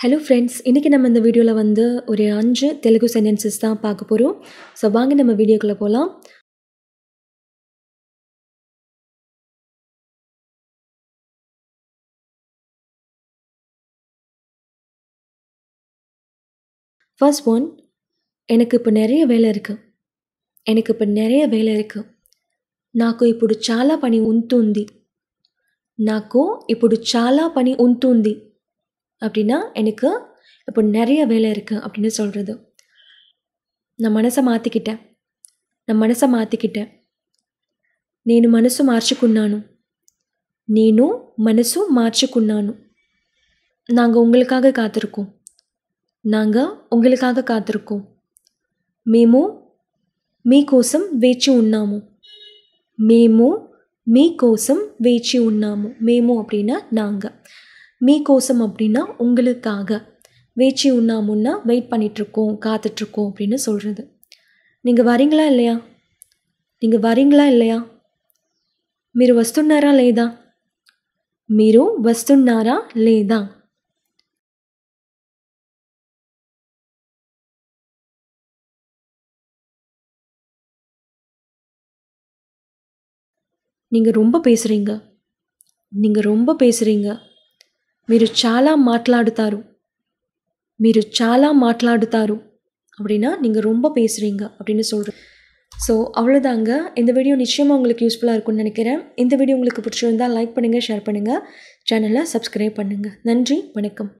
hello friends இன்றைக்கி நம்ம இந்த வீடியோவில் வந்து ஒரு அஞ்சு தெலுங்கு சென்டென்சஸ் தான் பார்க்க போகிறோம் ஸோ வாங்க நம்ம வீடியோக்குள்ளே போகலாம் ஃபர்ஸ்ட் ஒன் எனக்கு இப்போ நிறைய வேலை இருக்குது எனக்கு இப்போ நிறைய வேலை இருக்குது నాకు ఇప్పుడు చాలా పని ఉంటుంది నాకు ఇప్పుడు చాలా పని ఉంటుంది அப்படின்னா எனக்கு இப்போ நிறைய வேலை இருக்குது அப்படின்னு சொல்கிறது நான் மனசை மாற்றிக்கிட்டேன் நான் மனசை மாற்றிக்கிட்டேன் నేను மனசு மாற்றிக்குன்னானும் నేను மனசும் மாற்றிக்குன்னானும் நாங்கள் உங்களுக்காக காத்திருக்கோம் நாங்கள் உங்களுக்காக காத்திருக்கோம் மீ கோசம் வேச்சி உண்ணாமோ மேமு மீ கோசம் வேச்சி உண்ணாமோ மேமு அப்படின்னா நாங்கள் மீ கோசம் அப்படின்னா உங்களுக்காக வேச்சி உண்ணா முன்னா வெயிட் பண்ணிகிட்ருக்கோம் காத்துட்ருக்கோம் அப்படின்னு சொல்கிறது நீங்கள் வரீங்களா இல்லையா நீங்கள் வரீங்களா இல்லையா மீரு வஸ்துன்னாரா லேதா మీరు வஸ்துன்னாரா லேதா நீங்கள் ரொம்ப பேசுகிறீங்க நீங்கள் ரொம்ப பேசுகிறீங்க మీరు చాలా மாట్లాடுతారు మీరు చాలా மாట్లాடுతారు அப்படின்னா நீங்கள் ரொம்ப பேசுகிறீங்க அப்படின்னு சொல்கிறேன் ஸோ அவ்வளோதாங்க இந்த வீடியோ நிச்சயமாக உங்களுக்கு யூஸ்ஃபுல்லாக இருக்கும்னு நினைக்கிறேன் இந்த வீடியோ உங்களுக்கு பிடிச்சிருந்தால் லைக் பண்ணுங்கள் ஷேர் பண்ணுங்கள் சேனலை சப்ஸ்கிரைப் பண்ணுங்கள் நன்றி வணக்கம்